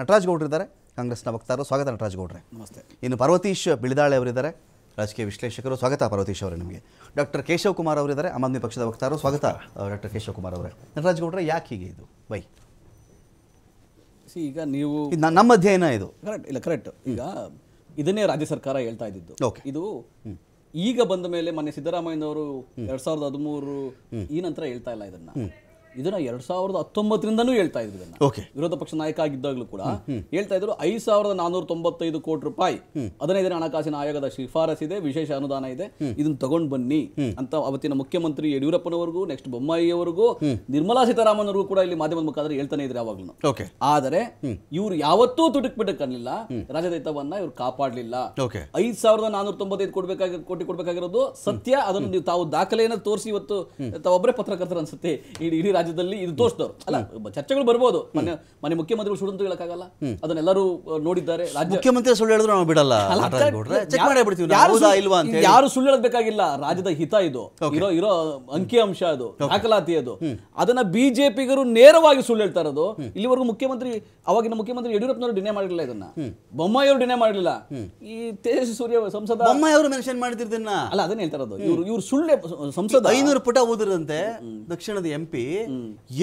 ನಟರಾಜ್ ಗೌಡ್ರಿದ್ದಾರೆ ಕಾಂಗ್ರೆಸ್ನ ವಕ್ತಾರರು ಸ್ವಾಗತ ನಟರಾಜ್ ಗೌಡ್ರೆ ನಮಸ್ತೆ ಇನ್ನು ಪಾರ್ವತೀಶ್ ಬಿಳಿದಾಳೆ ಅವರಿದ್ದಾರೆ ರಾಜಕೀಯ ವಿಶ್ಲೇಷಕರು ಸ್ವಾಗತ ಪಾರ್ವತೀಶ್ ಅವರೇ ನಿಮಗೆ ಡಾಕ್ಟರ್ ಕೇಶವ್ ಕುಮಾರ್ ಅವರಿದ್ದಾರೆ ಆಮ್ ಆದ್ಮಿ ಪಕ್ಷದ ವಕ್ತಾರರು ಸ್ವಾಗತ ಡಾಕ್ಟರ್ ಕೇಶವ್ ಕುಮಾರ್ ಅವರೇ ನಟರಾಜ್ ಗೌಡ್ರೆ ಯಾಕೆ ಹೀಗೆ ಇದು ಬೈ ಈಗ ನೀವು ನಮ್ಮ ಅಧ್ಯಯನ ಇದು ಕರೆಕ್ಟ್ ಇಲ್ಲ ಕರೆಕ್ಟ್ ಈಗ ಇದನ್ನೇ ರಾಜ್ಯ ಸರ್ಕಾರ ಹೇಳ್ತಾ ಇದ್ದಿದ್ದು ಇದು ಈಗ ಬಂದ ಮೇಲೆ ಮೊನ್ನೆ ಸಿದ್ದರಾಮಯ್ಯನವರು ಎರಡ್ ಸಾವಿರದ ಹದಿಮೂರು ಈ ನಂತರ ಹೇಳ್ತಾ ಇಲ್ಲ ಇದನ್ನ ಇದನ್ನ ಎರಡ್ ಸಾವಿರದ ಹತ್ತೊಂಬತ್ತರಿಂದನೂ ಹೇಳ್ತಾ ಇದ್ರು ಇದನ್ನ ವಿರೋಧ ಪಕ್ಷ ನಾಯಕ ಆಗಿದ್ದಾಗಲೂ ಕೂಡ ಹೇಳ್ತಾ ಇದ್ರು ಐದು ಸಾವಿರದ ನಾನೂರ ತೊಂಬತ್ತೈದು ಕೋಟಿ ರೂಪಾಯಿ ಹದಿನೈದನೇ ಹಣಕಾಸಿನ ಆಯೋಗದ ಶಿಫಾರಸ್ ಇದೆ ವಿಶೇಷ ಅನುದಾನ ಇದೆ ಇದನ್ನ ತಗೊಂಡ್ ಬನ್ನಿ ಅಂತ ಅವತ್ತಿನ ಮುಖ್ಯಮಂತ್ರಿ ಯಡಿಯೂರಪ್ಪನವರಿಗೂ ನೆಕ್ಸ್ಟ್ ಬೊಮ್ಮಾಯಿಯವರೆಗೂ ನಿರ್ಮಲಾ ಸೀತಾರಾಮನ್ ಅವ್ರಿಗೂ ಕೂಡ ಇಲ್ಲಿ ಮಾಧ್ಯಮದ ಮುಖಾಂತರ ಹೇಳ್ತಾನೆ ಇದ್ರೆ ಯಾವಾಗ್ಲೂ ಆದರೆ ಇವ್ರು ಯಾವತ್ತೂ ತುಟುಕ್ ಬಿಟ್ಟು ರಾಜದೈತವನ್ನ ಇವ್ರು ಕಾಪಾಡ್ಲಿಲ್ಲ ಐದ್ ಸಾವಿರದ ನಾನೂರ ತೊಂಬತ್ತೈದು ಕೊಡ್ಬೇಕಾಗಿ ಕೋಟಿ ಕೊಡ್ಬೇಕಾಗಿರೋದು ಸತ್ಯ ಅದನ್ನು ನೀವು ತಾವು ದಾಖಲೆಯನ್ನು ತೋರಿಸಿ ಇವತ್ತು ತಾವೊಬ್ಬರೇ ಪತ್ರಕರ್ತರು ಅನ್ಸುತ್ತೆ ಇಡೀ ರಾಜ್ಯ ರಾಜ್ಯದಲ್ಲಿ ಇದು ತೋರಿಸಿದವರು ಅಲ್ಲ ಚರ್ಚೆಗಳು ಬರ್ಬೋದು ಮನೆ ಮನೆ ಮುಖ್ಯಮಂತ್ರಿಗಳು ಸುಳ್ಳು ಅಂತ ಹೇಳಕ್ಕಾಗಲ್ಲ ಅದನ್ನೆಲ್ಲರೂ ನೋಡಿದ್ದಾರೆ ರಾಜ್ಯ ಮುಖ್ಯಮಂತ್ರಿ ಸುಳ್ಳು ಹೇಳಿದ್ರು ನಾವು ಬಿಡಲ್ಲ ಯಾರು ಸುಳ್ಳು ಹೇಳಬೇಕಾಗಿಲ್ಲ ರಾಜ್ಯದ ಹಿತ ಇದು ಇರೋ ಇರೋ ಅಂಕಿ ಅಂಶ ಅದು ದಾಖಲಾತಿ ಅದು ಅದನ್ನ ಬಿಜೆಪಿಗರು ನೇರವಾಗಿ ಸುಳ್ಳು ಹೇಳ್ತಾ ಇರೋದು ಇಲ್ಲಿವರೆಗೂ ಮುಖ್ಯಮಂತ್ರಿ ಅವಾಗಿನ ಮುಖ್ಯಮಂತ್ರಿ ಯಡಿಯೂರಪ್ಪನವರು ಡಿನೇ ಮಾಡಿರಲಿಲ್ಲ ಇದನ್ನ ಬೊಮ್ಮಾಯಿಯವರು ಅವರು ಡಿನೇ ಮಾಡಿರಲಿಲ್ಲ ಈ ತೇಜಸ್ವಿ ಸೂರ್ಯ ಸಂಸದ ಬೊಮ್ಮಾಯಿ ಅವರು ಮೆನ್ಷನ್ ಮಾಡಿದ್ದಿದ್ದನ್ನ ಅಲ್ಲ ಅದನ್ನ ಹೇಳ್ತಾ ಇರೋದು ಇವ್ರು ಇವ್ರು ಸುಳ್ಳೆ ಸಂಸದ ಐನೂರು ಪುಟ ಓದಿರಂತೆ ದಕ್ಷಿಣದ ಎಂ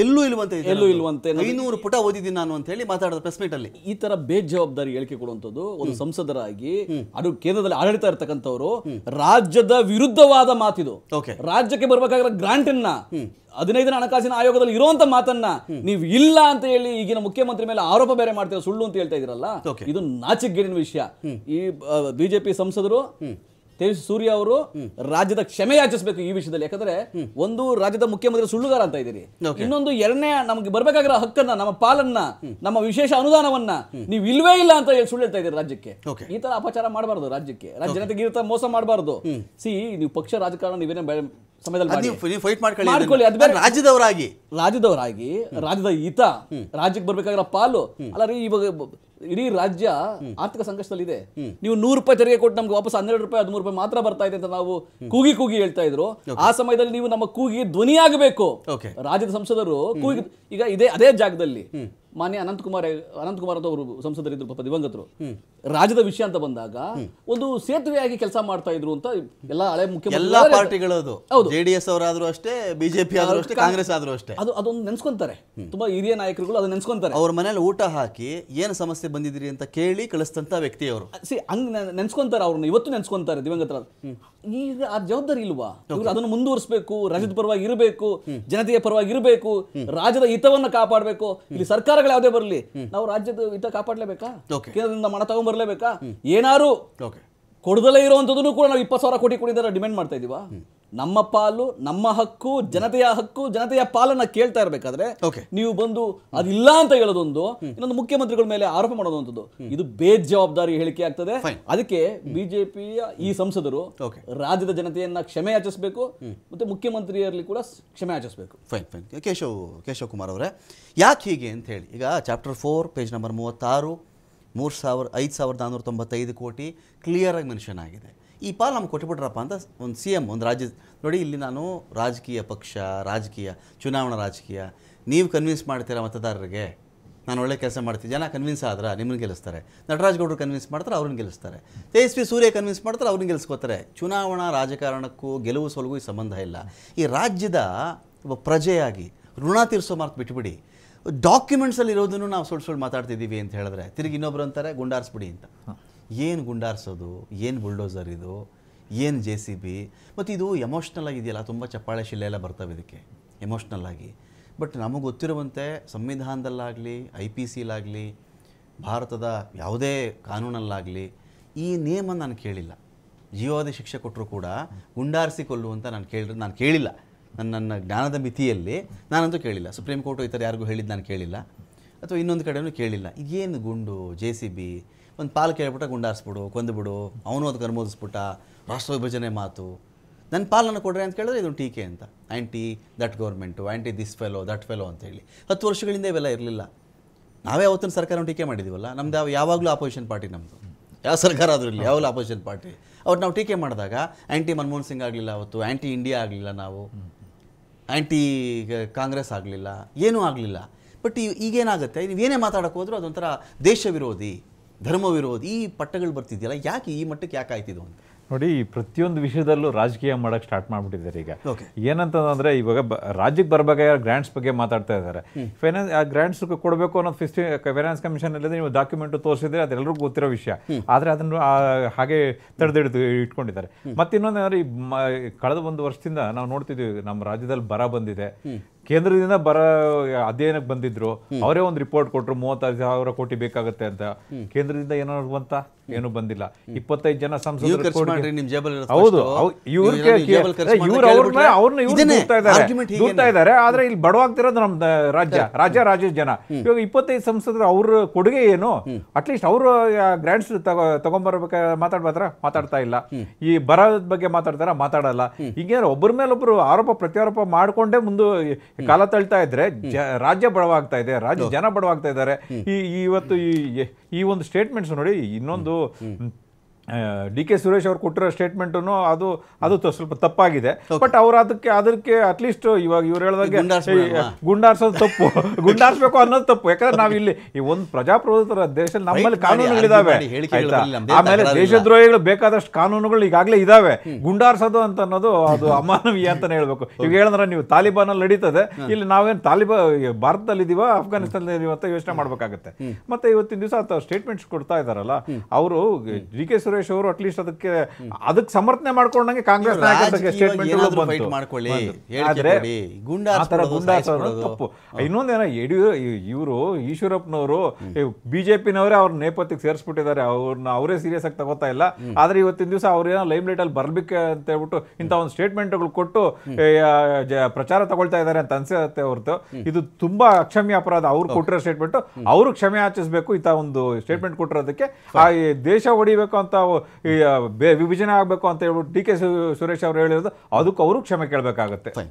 ಎಲ್ಲೂ ಇಲ್ವಂತೆ ಎಲ್ಲೂ ಇಲ್ವಂತೆ ಐನೂರು ಪುಟ ಓದಿದ್ದೀನಿ ನಾನು ಅಂತ ಹೇಳಿ ಮಾತಾಡೋದು ಪ್ರೆಸ್ ಮೀಟ್ ಅಲ್ಲಿ ಈ ತರ ಬೇಜವಾಬ್ದಾರಿ ಹೇಳಿಕೆ ಕೊಡುವಂಥದ್ದು ಒಂದು ಸಂಸದರಾಗಿ ಅದು ಕೇಂದ್ರದಲ್ಲಿ ಆಡಳಿತ ಇರ್ತಕ್ಕಂಥವ್ರು ರಾಜ್ಯದ ವಿರುದ್ಧವಾದ ಮಾತಿದು ರಾಜ್ಯಕ್ಕೆ ಬರಬೇಕಾಗಿರೋ ಗ್ರಾಂಟ್ ಅನ್ನ ಹದಿನೈದನ ಹಣಕಾಸಿನ ಆಯೋಗದಲ್ಲಿ ಇರುವಂತ ಮಾತನ್ನ ನೀವು ಇಲ್ಲ ಅಂತ ಹೇಳಿ ಈಗಿನ ಮುಖ್ಯಮಂತ್ರಿ ಮೇಲೆ ಆರೋಪ ಬೇರೆ ಮಾಡ್ತೀರ ಸುಳ್ಳು ಅಂತ ಹೇಳ್ತಾ ಇದ್ರಲ್ಲ ಇದು ನಾಚಿಗೇಡಿನ ವಿಷಯ ಈ ಬಿಜೆಪಿ ಸಂಸದರು ತೇಜಸ್ವಿ ಸೂರ್ಯ ಅವರು ರಾಜ್ಯದ ಕ್ಷಮೆ ಯಾಚಿಸಬೇಕು ಈ ವಿಷಯದಲ್ಲಿ ಯಾಕಂದ್ರೆ ಒಂದು ರಾಜ್ಯದ ಮುಖ್ಯಮಂತ್ರಿ ಸುಳ್ಳುಗಾರ ಅಂತ ಇದ್ದೀರಿ ಇನ್ನೊಂದು ಎರಡನೇ ನಮಗೆ ಬರಬೇಕಾಗಿರೋ ಹಕ್ಕನ್ನ ನಮ್ಮ ಪಾಲನ್ನ ನಮ್ಮ ವಿಶೇಷ ಅನುದಾನವನ್ನ ನೀವು ಇಲ್ವೇ ಇಲ್ಲ ಅಂತ ಹೇಳಿ ಸುಳ್ಳು ಹೇಳ್ತಾ ಇದ್ದೀರಿ ರಾಜ್ಯಕ್ಕೆ ಈ ತರ ಅಪಚಾರ ಮಾಡಬಾರ್ದು ರಾಜ್ಯಕ್ಕೆ ರಾಜ್ಯ ಜನತೆಗೆ ಈ ಮೋಸ ಮಾಡಬಾರ್ದು ಸಿ ನೀವು ಪಕ್ಷ ರಾಜಕಾರಣ ನೀವೇನೇ ಸಮಯದಲ್ಲಿ ರಾಜ್ಯದವರಾಗಿ ರಾಜ್ಯದವರಾಗಿ ರಾಜ್ಯದ ಹಿತ ರಾಜ್ಯಕ್ಕೆ ಬರ್ಬೇಕಾಗಿರೋ ಪಾಲು ಅಲ್ಲ ರೀ ಇವಾಗ ಇಡೀ ರಾಜ್ಯ ಆರ್ಥಿಕ ಸಂಕಷ್ಟದಲ್ಲಿದೆ ನೀವು ನೂರು ರೂಪಾಯಿ ತೆರಿಗೆ ಕೊಟ್ಟು ನಮ್ಗೆ ವಾಪಸ್ ಹನ್ನೆರಡು ರೂಪಾಯಿ ಹದಿಮೂರು ರೂಪಾಯಿ ಮಾತ್ರ ಬರ್ತಾ ಇದೆ ಅಂತ ನಾವು ಕೂಗಿ ಕೂಗಿ ಹೇಳ್ತಾ ಇದ್ರು ಆ ಸಮಯದಲ್ಲಿ ನೀವು ನಮ್ಮ ಕೂಗಿ ಧ್ವನಿಯಾಗಬೇಕು ರಾಜ್ಯದ ಸಂಸದರು ಕೂಗಿ ಈಗ ಇದೇ ಅದೇ ಜಾಗದಲ್ಲಿ ಮಾನ್ಯ ಅನಂತಕುಮಾರ್ ಅನಂತಕುಮಾರ್ ಅಂತ ಅವರು ಸಂಸದರಿದ್ದರು ಪಾಪ ದಿವಂಗತರು ರಾಜ್ಯದ ವಿಷಯ ಅಂತ ಬಂದಾಗ ಒಂದು ಸೇತುವೆಯಾಗಿ ಕೆಲಸ ಮಾಡ್ತಾ ಇದ್ರು ಅಂತ ಎಲ್ಲಾ ಹಳೆ ಮುಖ್ಯ ಎಲ್ಲ ಪಾರ್ಟಿಗಳದು ಜೆಡಿಎಸ್ ಅವರಾದ್ರೂ ಅಷ್ಟೇ ಬಿಜೆಪಿ ಆದ್ರೂ ಅಷ್ಟೇ ಕಾಂಗ್ರೆಸ್ ಆದ್ರೂ ಅಷ್ಟೇ ಅದು ಅದೊಂದು ನೆನ್ಸ್ಕೊಂತಾರೆ ತುಂಬಾ ಹಿರಿಯ ನಾಯಕರುಗಳು ಅದನ್ನ ನೆನ್ಸ್ಕೊಂತಾರೆ ಅವ್ರ ಮನೇಲಿ ಊಟ ಹಾಕಿ ಏನು ಸಮಸ್ಯೆ ಬಂದಿದ್ರಿ ಅಂತ ಕೇಳಿ ಕಳಿಸ್ತಂತ ವ್ಯಕ್ತಿ ಅವರು ಸಿ ಹಂಗ್ ನೆನ್ಸ್ಕೊಂತಾರೆ ಅವ್ರನ್ನ ಇವತ್ತು ನೆನ್ಸ್ಕೊಂತಾರೆ ದಿವಂಗತರ ಈಗ ಆ ಜವಾಬ್ದಾರಿ ಇಲ್ವಾ ಇವ್ರು ಅದನ್ನು ಮುಂದುವರಿಸಬೇಕು ರಾಜ್ಯದ ಪರವಾಗಿ ಇರಬೇಕು ಜನತೆಯ ಪರವಾಗಿ ಇರಬೇಕು ರಾಜ್ಯದ ಹಿತವನ್ನ ಕಾಪಾಡಬೇಕು ಇಲ್ಲಿ ಸರ್ಕಾರ ಸರ್ಕಾರಗಳು ಯಾವುದೇ ಬರಲಿ ನಾವು ರಾಜ್ಯದ ಹಿತ ಕಾಪಾಡಲೇಬೇಕಾ ಕೇಂದ್ರದಿಂದ ಮನ ತಗೊಂಡ್ಬರ್ಲೇಬೇಕಾ ಏನಾರು ಕೊಡದಲ್ಲೇ ಇರುವಂಥದ್ದು ಕೂಡ ನಾವು ಇಪ್ಪತ್ತು ಸಾವಿರ ಕೋಟಿ ಕೊಡಿದಾರ ಡಿಮ್ಯಾಂಡ್ ಮಾಡ್ತಾ ಇದೀವ ನಮ್ಮ ಪಾಲು ನಮ್ಮ ಹಕ್ಕು ಜನತೆಯ ಹಕ್ಕು ಜನತೆಯ ಪಾಲನ್ನ ಕೇಳ್ತಾ ಇರಬೇಕಾದ್ರೆ ನೀವು ಬಂದು ಅದಿಲ್ಲ ಅಂತ ಹೇಳೋದೊಂದು ಇನ್ನೊಂದು ಮುಖ್ಯಮಂತ್ರಿಗಳ ಮೇಲೆ ಆರೋಪ ಮಾಡೋದಂಥದ್ದು ಇದು ಬೇಜವಾಬ್ದಾರಿ ಹೇಳಿಕೆ ಆಗ್ತದೆ ಅದಕ್ಕೆ ಬಿಜೆಪಿಯ ಈ ಸಂಸದರು ರಾಜ್ಯದ ಜನತೆಯನ್ನ ಕ್ಷಮೆ ಯಾಚಿಸಬೇಕು ಮತ್ತೆ ಮುಖ್ಯಮಂತ್ರಿಯರಲ್ಲಿ ಕೂಡ ಕ್ಷಮೆ ಯಾಚಿಸಬೇಕು ಫೈನ್ ಫೈನ್ ಕೇಶವ್ ಕೇಶವ್ ಕುಮಾರ್ ಅವರೇ ಯಾಕೆ ಹೀಗೆ ಅಂತ ಹೇಳಿ ಈಗ ಚಾಪ್ಟರ್ ಫೋರ್ ಪೇಜ್ ನಂಬರ್ ಮೂವತ್ತಾರು ಮೂರು ಸಾವಿರ ಐದು ಸಾವಿರದ ನಾನ್ನೂರ ತೊಂಬತ್ತೈದು ಕೋಟಿ ಕ್ಲಿಯರಾಗಿ ಮೆನ್ಷನ್ ಆಗಿದೆ ಈ ಪಾಲು ನಮ್ಗೆ ಕೊಟ್ಟುಬಿಟ್ರಪ್ಪ ಅಂತ ಒಂದು ಸಿ ಎಮ್ ಒಂದು ರಾಜ್ಯ ನೋಡಿ ಇಲ್ಲಿ ನಾನು ರಾಜಕೀಯ ಪಕ್ಷ ರಾಜಕೀಯ ಚುನಾವಣಾ ರಾಜಕೀಯ ನೀವು ಕನ್ವಿನ್ಸ್ ಮಾಡ್ತೀರಾ ಮತದಾರರಿಗೆ ನಾನು ಒಳ್ಳೆ ಕೆಲಸ ಮಾಡ್ತೀನಿ ಜನ ಕನ್ವಿನ್ಸ್ ಆದ್ರೆ ನಿಮ್ಮನ್ನು ಗೆಲ್ಲಿಸ್ತಾರೆ ನಟರಾಜ್ಗೌಡರು ಕನ್ವಿನ್ಸ್ ಮಾಡ್ತಾರೆ ಅವ್ರನ್ನ ಗೆಲ್ಲಿಸ್ತಾರೆ ತೇಜಸ್ವಿ ಸೂರ್ಯ ಕನ್ವಿನ್ಸ್ ಮಾಡ್ತಾರೆ ಅವ್ರನ್ನ ಗೆಲ್ಲಿಸ್ಕೋತಾರೆ ಚುನಾವಣಾ ರಾಜಕಾರಣಕ್ಕೂ ಗೆಲುವು ಸೊಲಗೂ ಈ ಸಂಬಂಧ ಇಲ್ಲ ಈ ರಾಜ್ಯದ ಒಬ್ಬ ಪ್ರಜೆಯಾಗಿ ಋಣ ತೀರಿಸೋ ಮಾರ್ಕ್ ಬಿಟ್ಬಿಡಿ ಡಾಕ್ಯುಮೆಂಟ್ಸಲ್ಲಿ ಇರೋದನ್ನು ನಾವು ಸುಳ್ಳು ಸುಳ್ಳು ಮಾತಾಡ್ತಿದ್ದೀವಿ ಅಂತ ಹೇಳಿದ್ರೆ ತಿರುಗಿ ಇನ್ನೊಬ್ರು ಅಂತಾರೆ ಗುಂಡಾರಿಸ್ಬಿಡಿ ಅಂತ ಏನು ಗುಂಡಾರಿಸೋದು ಏನು ಬುಲ್ಡೋಸರ್ ಇದು ಏನು ಜೆ ಸಿ ಬಿ ಮತ್ತು ಇದು ಎಮೋಷ್ನಲ್ ಆಗಿದೆಯಲ್ಲ ತುಂಬ ಚಪ್ಪಾಳೆ ಶಿಲೆ ಎಲ್ಲ ಬರ್ತವೆ ಇದಕ್ಕೆ ಎಮೋಷ್ನಲ್ ಆಗಿ ಬಟ್ ನಮಗೆ ಗೊತ್ತಿರುವಂತೆ ಸಂವಿಧಾನದಲ್ಲಾಗಲಿ ಐ ಪಿ ಸಿಲಾಗಲಿ ಭಾರತದ ಯಾವುದೇ ಕಾನೂನಲ್ಲಾಗಲಿ ಈ ನಿಯಮ ನಾನು ಕೇಳಿಲ್ಲ ಜೀವಾವಧಿ ಶಿಕ್ಷೆ ಕೊಟ್ಟರು ಕೂಡ ಗುಂಡಾರಿಸಿ ಅಂತ ನಾನು ಕೇಳಿದ್ರು ನಾನು ಕೇಳಿಲ್ಲ ನನ್ನ ನನ್ನ ಜ್ಞಾನದ ಮಿತಿಯಲ್ಲಿ ನಾನಂತೂ ಕೇಳಿಲ್ಲ ಸುಪ್ರೀಂ ಕೋರ್ಟು ಈ ಥರ ಯಾರಿಗೂ ಹೇಳಿದ್ದು ನಾನು ಕೇಳಿಲ್ಲ ಅಥವಾ ಇನ್ನೊಂದು ಕಡೆಯೂ ಕೇಳಿಲ್ಲ ಏನು ಗುಂಡು ಜೆ ಸಿ ಬಿ ಒಂದು ಪಾಲು ಕೇಳ್ಬಿಟ್ಟ ಗುಂಡಾರಿಸ್ಬಿಡು ಕೊಂದುಬಿಡು ಅವನು ಅದು ಕರ್ಮೋದಿಸ್ಬಿಟ್ಟ ರಾಷ್ಟ್ರ ವಿಭಜನೆ ಮಾತು ನನ್ನ ಪಾಲನ್ನು ಕೊಡ್ರಿ ಅಂತ ಕೇಳಿದ್ರೆ ಇದೊಂದು ಟೀಕೆ ಅಂತ anti that government anti this fellow that fellow ಅಂತ ಹೇಳಿ ಹತ್ತು ವರ್ಷಗಳಿಂದ ಇವೆಲ್ಲ ಇರಲಿಲ್ಲ ನಾವೇ ಅವತ್ತಿನ ಸರ್ಕಾರ ಟೀಕೆ ಮಾಡಿದ್ದೀವಲ್ಲ ನಮ್ದು ಯಾವ ಯಾವಾಗಲೂ ಆಪೋಸಿಷನ್ ಪಾರ್ಟಿ ನಮ್ಮದು ಯಾವ ಸರ್ಕಾರ ಆದರೂ ಇರಲಿ ಯಾವಾಗಲೂ ಆಪೋಸಿಷನ್ ಪಾರ್ಟಿ ಅವ್ರು ನಾವು ಟೀಕೆ ಮಾಡಿದಾಗ ಆ್ಯಂಟಿ ಮನಮೋಹನ್ ಸಿಂಗ್ ಆಗಲಿಲ್ಲ ಅವತ್ತು ಆ್ಯಂಟಿ ಇಂಡಿಯಾ ಆಗಲಿಲ್ಲ ನಾವು ಆ್ಯಂಟಿ ಕಾಂಗ್ರೆಸ್ ಆಗಲಿಲ್ಲ ಏನೂ ಆಗಲಿಲ್ಲ ಬಟ್ ಈಗೇನಾಗುತ್ತೆ ನೀವೇನೇ ಮಾತಾಡೋಕ್ಕೆ ಹೋದರೂ ಅದೊಂಥರ ದೇಶ ವಿರೋಧಿ ಧರ್ಮ ವಿರೋಧಿ ಈ ಪಟ್ಟಗಳು ಬರ್ತಿದೆಯಲ್ಲ ಯಾಕೆ ಈ ಮಟ್ಟಕ್ಕೆ ಯಾಕೆ ಆಯ್ತಿದ್ದು ಅಂತ ನೋಡಿ ಈ ಪ್ರತಿಯೊಂದು ವಿಷಯದಲ್ಲೂ ರಾಜಕೀಯ ಮಾಡಕ್ ಸ್ಟಾರ್ಟ್ ಮಾಡ್ಬಿಟ್ಟಿದ್ದಾರೆ ಈಗ ಏನಂತಂದ್ರೆ ಇವಾಗ ರಾಜ್ಯಕ್ಕೆ ಬರಬೇಕಾದ್ರೆ ಗ್ರಾಂಟ್ಸ್ ಬಗ್ಗೆ ಮಾತಾಡ್ತಾ ಇದ್ದಾರೆ ಫೈನಾನ್ಸ್ ಆ ಗ್ರಾಂಟ್ಸ್ ಕೊಡಬೇಕು ಅನ್ನೋದು ಫಿಸ್ಟ್ ಫೈನಾನ್ಸ್ ಕಮಿಷನ್ ಅಲ್ಲಿ ನೀವು ಡಾಕ್ಯುಮೆಂಟ್ ತೋರಿಸಿದ್ರೆ ಅದೆಲ್ಲರಿಗೂ ಗೊತ್ತಿರೋ ವಿಷಯ ಆದ್ರೆ ಅದನ್ನು ಹಾಗೆ ತಡೆದಿಡಿದು ಇಟ್ಕೊಂಡಿದ್ದಾರೆ ಮತ್ತಿನ್ನೊಂದ್ರೆ ಈ ಕಳೆದ ಒಂದು ವರ್ಷದಿಂದ ನಾವು ನೋಡ್ತಿದ್ದೀವಿ ನಮ್ಮ ರಾಜ್ಯದಲ್ಲಿ ಬರ ಬಂದಿದೆ ಕೇಂದ್ರದಿಂದ ಬರ ಅಧ್ಯಯನಕ್ಕೆ ಬಂದಿದ್ರು ಅವರೇ ಒಂದು ರಿಪೋರ್ಟ್ ಕೊಟ್ಟರು ಮೂವತ್ತಾರು ಸಾವಿರ ಕೋಟಿ ಬೇಕಾಗುತ್ತೆ ಅಂತ ಕೇಂದ್ರದಿಂದ ಏನಾದ್ರು ಅಂತ ಏನು ಬಂದಿಲ್ಲ ಇಪ್ಪತ್ತೈದು ಜನ ಸಂಸದರು ಹೌದು ಇದ್ದಾರೆ ಆದ್ರೆ ಇಲ್ಲಿ ಬಡವಾಗ್ತಿರೋದು ನಮ್ ರಾಜ್ಯ ರಾಜ್ಯ ರಾಜ್ಯದ ಜನ ಇವಾಗ ಇಪ್ಪತ್ತೈದು ಸಂಸದರು ಅವ್ರ ಕೊಡುಗೆ ಏನು ಅಟ್ಲೀಸ್ಟ್ ಅವರು ಗ್ರ್ಯಾಂಡ್ಸ್ ತಗೊಂಡ್ಬರ್ಬೇಕ ಮಾತಾಡ್ಬಾರ ಮಾತಾಡ್ತಾ ಇಲ್ಲ ಈ ಬರದ ಬಗ್ಗೆ ಮಾತಾಡ್ತಾರ ಮಾತಾಡಲ್ಲ ಹಿಂಗೇನು ಒಬ್ಬರ ಮೇಲೊಬ್ರು ಆರೋಪ ಪ್ರತ್ಯಾರೋಪ ಮಾಡ್ಕೊಂಡೇ ಮುಂದೆ ಕಾಲ ತಳ್ತಾ ಇದ್ರೆ ರಾಜ್ಯ ಬಡವಾಗ್ತಾ ಇದೆ ರಾಜ್ಯ ಜನ ಬಡವಾಗ್ತಾ ಇದ್ದಾರೆ ಈ ಇವತ್ತು ಈ ಒಂದು ಸ್ಟೇಟ್ಮೆಂಟ್ಸ್ ನೋಡಿ ಇನ್ನೊಂದು passou. Hum. D K Suresh ಅವರು ಕೊಟ್ಟಿರೋ ಸ್ಟೇಟ್ಮೆಂಟನ್ನು ಅದು ಅದು ಸ್ವಲ್ಪ ತಪ್ಪಾಗಿದೆ ಬಟ್ ಅವ್ರು ಅದಕ್ಕೆ ಅದಕ್ಕೆ ಅಟ್ಲೀಸ್ಟ್ ಇವಾಗ ಇವ್ರು ಹೇಳಿದಾಗೆ ಗುಂಡಾರ್ಸೋದು ತಪ್ಪು ಗುಂಡಾರ್ಸ್ಬೇಕು ಅನ್ನೋದು ತಪ್ಪು ಯಾಕಂದ್ರೆ ನಾವು ಇಲ್ಲಿ ಈ ಒಂದು ಪ್ರಜಾಪ್ರಭುತ್ವ ದೇಶದಲ್ಲಿ ನಮ್ಮಲ್ಲಿ ಕಾನೂನುಗಳಿದಾವೆ ಆಮೇಲೆ ದೇಶದ್ರೋಹಿಗಳು ಬೇಕಾದಷ್ಟು ಕಾನೂನುಗಳು ಈಗಾಗಲೇ ಇದಾವೆ ಗುಂಡಾರ್ಸೋದು ಅಂತ ಅನ್ನೋದು ಅದು ಅಮಾನವೀಯ ಅಂತಾನೆ ಹೇಳ್ಬೇಕು ಇವಾಗ ಹೇಳಿದ್ರೆ ನೀವು ತಾಲಿಬಾನ್ ಅಲ್ಲಿ ನಡೀತದೆ ಇಲ್ಲಿ ನಾವೇನು ತಾಲಿಬಾ ಭಾರತದಲ್ಲಿ ಇದೀವ ಅಫ್ಘಾನಿಸ್ತಾನದಲ್ಲಿ ಇದೀವ ಅಂತ ಯೋಚನೆ ಮಾಡ್ಬೇಕಾಗತ್ತೆ ಮತ್ತೆ ಇವತ್ತಿನ ದಿವಸ ಸ್ಟೇಟ್ಮೆಂಟ್ಸ್ ಕೊಡ್ತಾ ಇದಾರಲ್ಲ ಅವರು ಡಿ ಕೆ ಸುರೇಶ್ ಅವರು ಅಟ್ಲೀಸ್ಟ್ ಅದಕ್ಕೆ ಅದಕ್ಕೆ ಸಮರ್ಥನೆ ಮಾಡ್ಕೊಂಡಂಗೆ ಕಾಂಗ್ರೆಸ್ ನಾಯಕರಿಗೆ ಸ್ಟೇಟ್ಮೆಂಟ್ ಮಾಡ್ಕೊಳ್ಳಿ ಆದ್ರೆ ತಪ್ಪು ಇವರು ಈಶ್ವರಪ್ಪನವರು ಬಿಜೆಪಿನವರೇ ಅವ್ರ ನೇಪಥ್ಯಕ್ಕೆ ಸೇರಿಸ್ಬಿಟ್ಟಿದ್ದಾರೆ ಅವ್ರನ್ನ ಅವರೇ ಸೀರಿಯಸ್ ಆಗಿ ತಗೋತಾ ಇಲ್ಲ ಆದ್ರೆ ಇವತ್ತಿನ ದಿವಸ ಅವ್ರೇನೋ ಲೈಮ್ ಲೈಟ್ ಅಲ್ಲಿ ಬರ್ಬೇಕು ಅಂತ ಹೇಳ್ಬಿಟ್ಟು ಇಂತ ಒಂದು ಸ್ಟೇಟ್ಮೆಂಟ್ಗಳು ಕೊಟ್ಟು ಪ್ರಚಾರ ತಗೊಳ್ತಾ ಇದ್ದಾರೆ ಅಂತ ಅನ್ಸತ್ತೆ ಹೊರತು ಇದು ತುಂಬಾ ಅಕ್ಷಮ್ಯ ಅಪರಾಧ ಅವ್ರು ಕೊಟ್ಟಿರೋ ಸ್ಟೇಟ್ಮೆಂಟ್ ಅವರು ಕ್ಷಮೆ ಆಚಿಸಬೇಕು ಇಂಥ ಒಂದು ಸ್ಟೇಟ್ಮೆಂಟ್ ಕೊಟ್ಟಿರೋದಕ್ಕೆ ಆ ದೇಶ ಹೊಡಿಬೇಕು ಅಂತ ವಿಭಜನೆ ಆಗಬೇಕು ಅಂತ ಹೇಳ್ಬಿಟ್ಟು ಡಿ ಕೆ ಸುರೇಶ್ ಅವರು ಹೇಳಿರೋದು ಅದಕ್ಕೆ ಅವರು ಕ್ಷಮೆ ಕೇಳಬೇಕಾಗುತ್ತೆ